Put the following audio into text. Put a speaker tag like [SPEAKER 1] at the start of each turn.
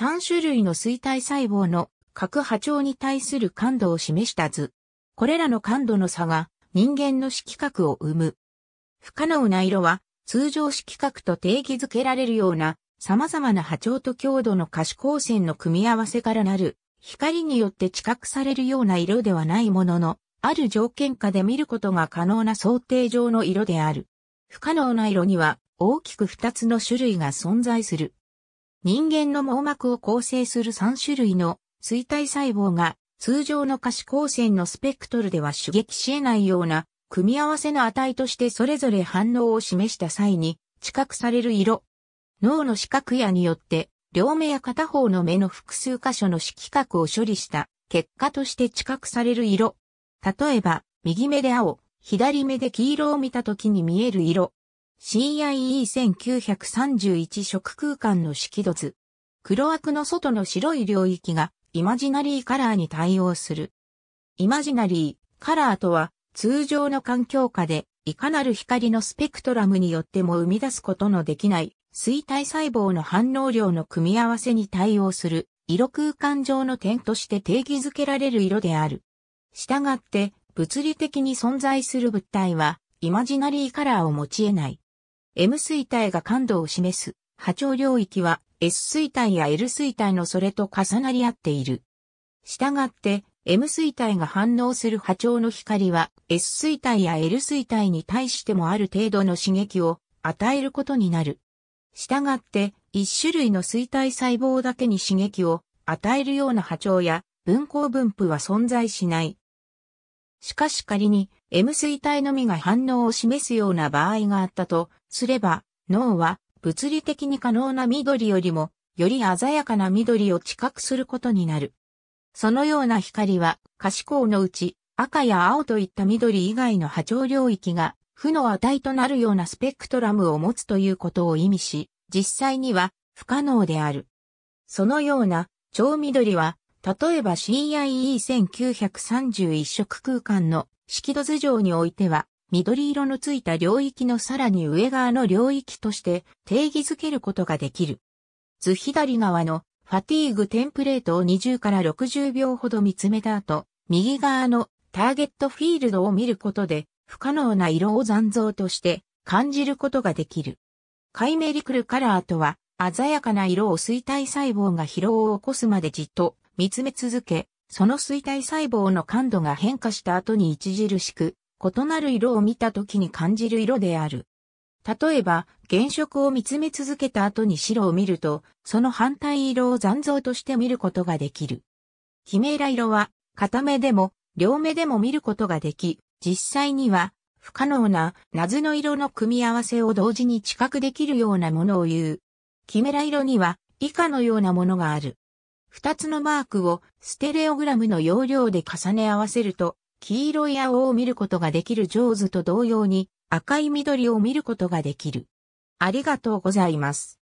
[SPEAKER 1] 3種類の衰体細胞の核波長に対する感度を示した図。これらの感度の差が人間の色覚を生む。不可能な色は通常色覚と定義づけられるような様々な波長と強度の可視光線の組み合わせからなる光によって知覚されるような色ではないものの、ある条件下で見ることが可能な想定上の色である。不可能な色には大きく2つの種類が存在する。人間の網膜を構成する3種類の衰退細胞が通常の可視光線のスペクトルでは刺激し得ないような組み合わせの値としてそれぞれ反応を示した際に知覚される色。脳の視覚野によって両目や片方の目の複数箇所の色覚を処理した結果として知覚される色。例えば、右目で青、左目で黄色を見た時に見える色。CIE1931 色空間の色度図。黒枠の外の白い領域がイマジナリーカラーに対応する。イマジナリーカラーとは通常の環境下でいかなる光のスペクトラムによっても生み出すことのできない水体細胞の反応量の組み合わせに対応する色空間上の点として定義づけられる色である。したがって物理的に存在する物体はイマジナリーカラーを持ち得ない。M 水体が感度を示す波長領域は S 水体や L 水体のそれと重なり合っている。したがって M 水体が反応する波長の光は S 水体や L 水体に対してもある程度の刺激を与えることになる。したがって一種類の水体細胞だけに刺激を与えるような波長や分光分布は存在しない。しかし仮に M 水体のみが反応を示すような場合があったとすれば、脳は物理的に可能な緑よりもより鮮やかな緑を知覚することになる。そのような光は可視光のうち赤や青といった緑以外の波長領域が負の値となるようなスペクトラムを持つということを意味し、実際には不可能である。そのような超緑は例えば CIE1931 色空間の色度図上においては、緑色のついた領域のさらに上側の領域として定義づけることができる。図左側のファティーグテンプレートを20から60秒ほど見つめた後、右側のターゲットフィールドを見ることで不可能な色を残像として感じることができる。カイメリクルカラーとは鮮やかな色を衰退細胞が疲労を起こすまでじっと見つめ続け、その衰退細胞の感度が変化した後に著しく、異なる色を見た時に感じる色である。例えば、原色を見つめ続けた後に白を見ると、その反対色を残像として見ることができる。ヒメラ色は、片目でも、両目でも見ることができ、実際には、不可能な謎の色の組み合わせを同時に知覚できるようなものを言う。キメラ色には以下のようなものがある。二つのマークをステレオグラムの容量で重ね合わせると、黄色い青を見ることができるジョーズと同様に赤い緑を見ることができる。ありがとうございます。